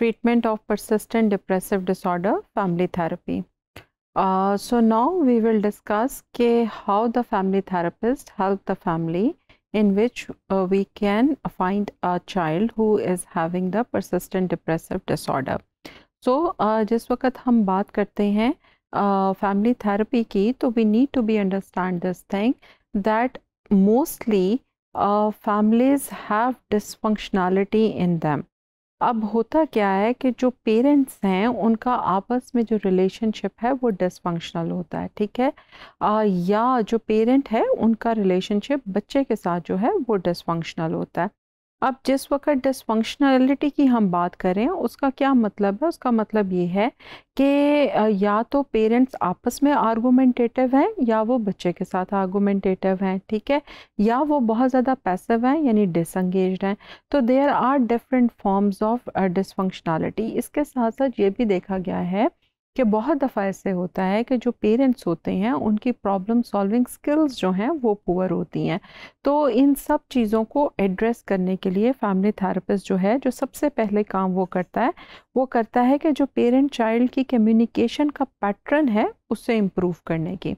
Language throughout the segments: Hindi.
treatment of persistent depressive disorder family therapy. Uh, so now we will discuss ke how the family therapist help the family in which uh, we can find a child who is having the persistent depressive disorder. So uh, जिस वक्त हम बात करते हैं फैमिली uh, थेरेपी to तो we need to be understand this families have dysfunctionality in them अब होता क्या है कि जो पेरेंट्स हैं उनका आपस में जो रिलेशनशिप है वो डिसफंक्शनल होता है ठीक है आ, या जो पेरेंट है उनका रिलेशनशिप बच्चे के साथ जो है वो डिसफंक्शनल होता है अब जिस वक्त डिसफंक्शनलिटी की हम बात करें उसका क्या मतलब है उसका मतलब ये है कि या तो पेरेंट्स आपस में आर्गूमेंटेटिव हैं या वो बच्चे के साथ आर्गूमेंटेटिव हैं ठीक है या वो बहुत ज़्यादा पैसिव हैं यानी डिसंगेज हैं तो there are different forms of dysfunctionality इसके साथ साथ ये भी देखा गया है कि बहुत दफ़ा ऐसे होता है कि जो पेरेंट्स होते हैं उनकी प्रॉब्लम सॉल्विंग स्किल्स जो हैं वो पुअर होती हैं तो इन सब चीज़ों को एड्रेस करने के लिए फैमिली थेरेपिस्ट जो है जो सबसे पहले काम वो करता है वो करता है कि जो पेरेंट चाइल्ड की कम्युनिकेशन का पैटर्न है उससे इम्प्रूव करने की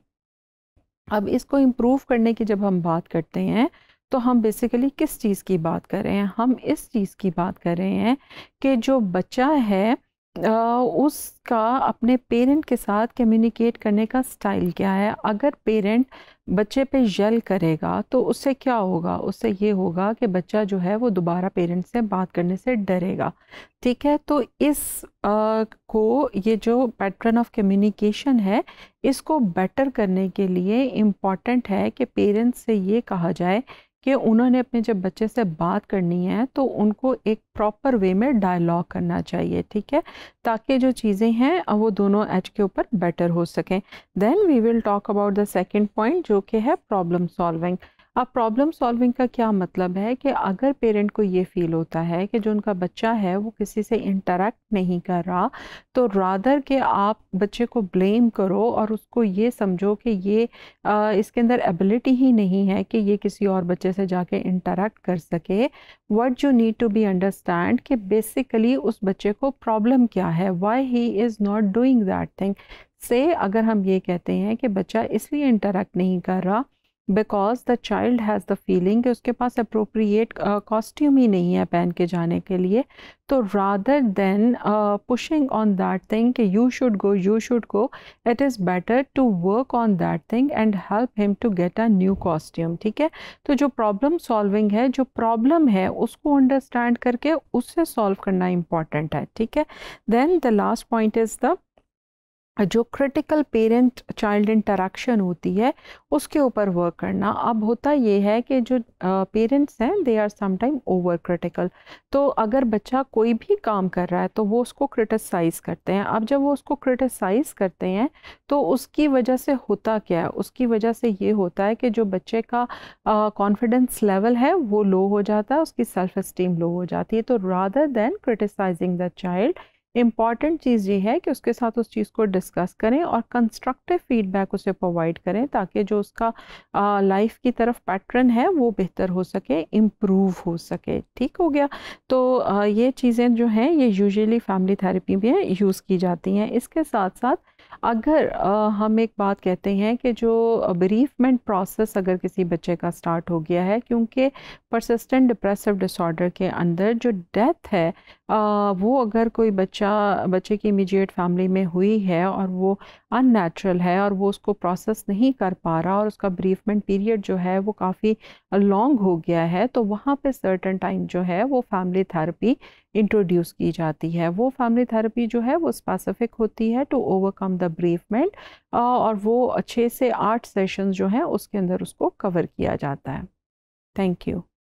अब इसको इम्प्रूव करने की जब हम बात करते हैं तो हम बेसिकली किस चीज़ की बात कर रहे हैं हम इस चीज़ की बात कर रहे हैं कि जो बच्चा है उसका अपने पेरेंट के साथ कम्युनिकेट करने का स्टाइल क्या है अगर पेरेंट बच्चे पे यल करेगा तो उससे क्या होगा उससे ये होगा कि बच्चा जो है वो दोबारा पेरेंट से बात करने से डरेगा ठीक है तो इस आ, को ये जो पैटर्न ऑफ कम्युनिकेशन है इसको बेटर करने के लिए इम्पॉर्टेंट है कि पेरेंट्स से ये कहा जाए कि उन्होंने अपने जब बच्चे से बात करनी है तो उनको एक प्रॉपर वे में डायलॉग करना चाहिए ठीक है ताकि जो चीज़ें हैं वो दोनों एज के ऊपर बेटर हो सकें then we will talk about the second point जो कि है प्रॉब्लम सॉल्विंग अब प्रॉब्लम सॉल्विंग का क्या मतलब है कि अगर पेरेंट को ये फील होता है कि जो उनका बच्चा है वो किसी से इंटरेक्ट नहीं कर रहा तो रादर के आप बच्चे को ब्लेम करो और उसको ये समझो कि ये आ, इसके अंदर एबिलिटी ही नहीं है कि ये किसी और बच्चे से जाके इंटरेक्ट कर सके what you need to be understand कि बेसिकली उस बच्चे को प्रॉब्लम क्या है why he is not doing that thing से अगर हम ये कहते हैं कि बच्चा इसलिए इंटरेक्ट नहीं कर रहा because the child has the feeling कि उसके पास अप्रोप्रिएट कॉस्ट्यूम uh, ही नहीं है पहन के जाने के लिए तो rather than pushing on that thing कि you should go you should go it is better to work on that thing and help him to get a new costume ठीक है तो जो प्रॉब्लम सॉल्विंग है जो प्रॉब्लम है उसको अंडरस्टैंड करके उससे सॉल्व करना इम्पॉर्टेंट है ठीक है then the last point is the जो क्रिटिकल पेरेंट चाइल्ड इंटरेक्शन होती है उसके ऊपर वर्क करना अब होता ये है कि जो पेरेंट्स हैं they are sometime over critical तो अगर बच्चा कोई भी काम कर रहा है तो वो उसको क्रिटिसाइज़ करते हैं अब जब वो उसको क्रिटिसाइज़ करते हैं तो उसकी वजह से होता क्या है उसकी वजह से ये होता है कि जो बच्चे का कॉन्फिडेंस लेवल है वो लो हो जाता है उसकी सेल्फ इस्टीम लो हो जाती है तो rather than criticising the child important चीज़ ये है कि उसके साथ उस चीज़ को डिस्कस करें और कंस्ट्रक्टिव फीडबैक उसे प्रोवाइड करें ताकि जो उसका लाइफ की तरफ पैटर्न है वो बेहतर हो सके इम्प्रूव हो सके ठीक हो गया तो आ, ये चीज़ें जो हैं ये यूजुअली फैमिली थेरेपी में यूज़ की जाती हैं इसके साथ साथ अगर हम एक बात कहते हैं कि जो बरीफमेंट प्रोसेस अगर किसी बच्चे का स्टार्ट हो गया है क्योंकि परसिस्टेंट डिप्रेसिव डिसऑर्डर के अंदर जो डेथ है वो अगर कोई बच्चा बच्चे की इमीडिएट फैमिली में हुई है और वो अननेचुरल है और वो उसको प्रोसेस नहीं कर पा रहा और उसका ब्रीफमेंट पीरियड जो है वो काफ़ी लॉन्ग हो गया है तो वहाँ पे सर्टन टाइम जो है वो फैमिली थेरेपी इंट्रोड्यूस की जाती है वो फैमिली थेरेपी जो है वो स्पेसिफिक होती है टू ओवरकम द ब्रीफमेंट और वो छः से आठ सेशंस जो हैं उसके अंदर उसको कवर किया जाता है थैंक यू